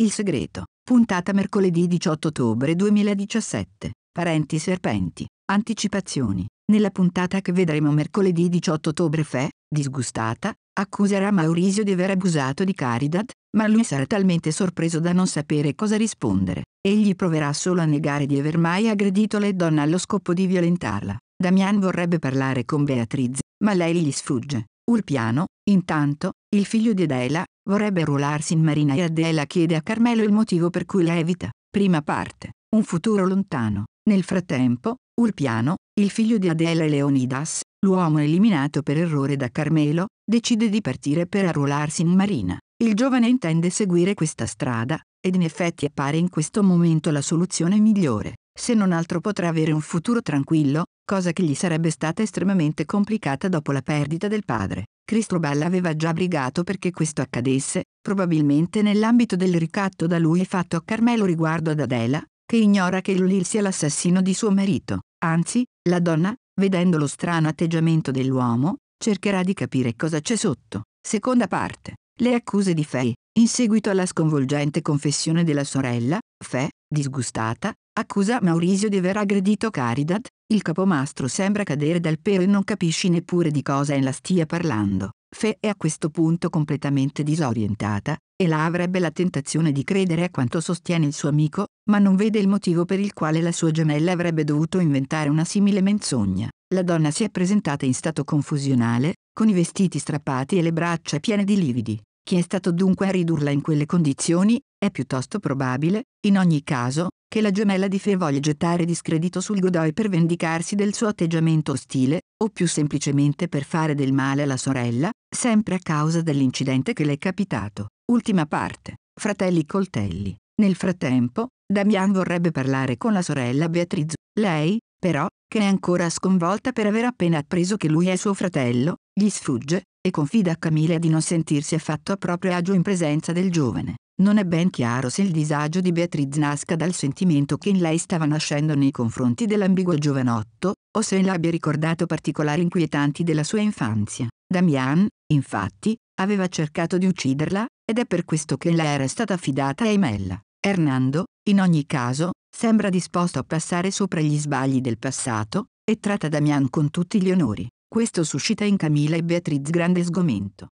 Il segreto. Puntata mercoledì 18 ottobre 2017. Parenti serpenti. Anticipazioni. Nella puntata che vedremo mercoledì 18 ottobre Fè, disgustata, accuserà Maurizio di aver abusato di Caridad, ma lui sarà talmente sorpreso da non sapere cosa rispondere. Egli proverà solo a negare di aver mai aggredito la donna allo scopo di violentarla. Damian vorrebbe parlare con Beatriz, ma lei gli sfugge. Ulpiano, intanto, il figlio di Adela, vorrebbe arruolarsi in marina e Adela chiede a Carmelo il motivo per cui la evita. Prima parte, un futuro lontano. Nel frattempo, Ulpiano, il figlio di Adela e Leonidas, l'uomo eliminato per errore da Carmelo, decide di partire per arruolarsi in marina. Il giovane intende seguire questa strada, ed in effetti appare in questo momento la soluzione migliore se non altro potrà avere un futuro tranquillo, cosa che gli sarebbe stata estremamente complicata dopo la perdita del padre. Cristobal aveva già brigato perché questo accadesse, probabilmente nell'ambito del ricatto da lui fatto a Carmelo riguardo ad Adela, che ignora che Lulil sia l'assassino di suo marito. Anzi, la donna, vedendo lo strano atteggiamento dell'uomo, cercherà di capire cosa c'è sotto. Seconda parte. Le accuse di Fei. In seguito alla sconvolgente confessione della sorella, Fe, disgustata, accusa Maurizio di aver aggredito Caridad, il capomastro sembra cadere dal pelo e non capisci neppure di cosa Enla stia parlando. Fe è a questo punto completamente disorientata, e la avrebbe la tentazione di credere a quanto sostiene il suo amico, ma non vede il motivo per il quale la sua gemella avrebbe dovuto inventare una simile menzogna. La donna si è presentata in stato confusionale, con i vestiti strappati e le braccia piene di lividi. Chi è stato dunque a ridurla in quelle condizioni, è piuttosto probabile, in ogni caso, che la gemella di Fe voglia gettare discredito sul Godoy per vendicarsi del suo atteggiamento ostile, o più semplicemente per fare del male alla sorella, sempre a causa dell'incidente che le è capitato. Ultima parte. Fratelli coltelli. Nel frattempo, Damian vorrebbe parlare con la sorella Beatriz. Lei, però, che è ancora sconvolta per aver appena appreso che lui è suo fratello, gli sfugge, e confida a Camilla di non sentirsi affatto a proprio agio in presenza del giovane. Non è ben chiaro se il disagio di Beatriz nasca dal sentimento che in lei stava nascendo nei confronti dell'ambiguo giovanotto, o se le abbia ricordato particolari inquietanti della sua infanzia. Damian, infatti, aveva cercato di ucciderla, ed è per questo che lei era stata affidata a Imella. Hernando, in ogni caso, sembra disposto a passare sopra gli sbagli del passato, e tratta Damian con tutti gli onori. Questo suscita in Camilla e Beatriz grande sgomento.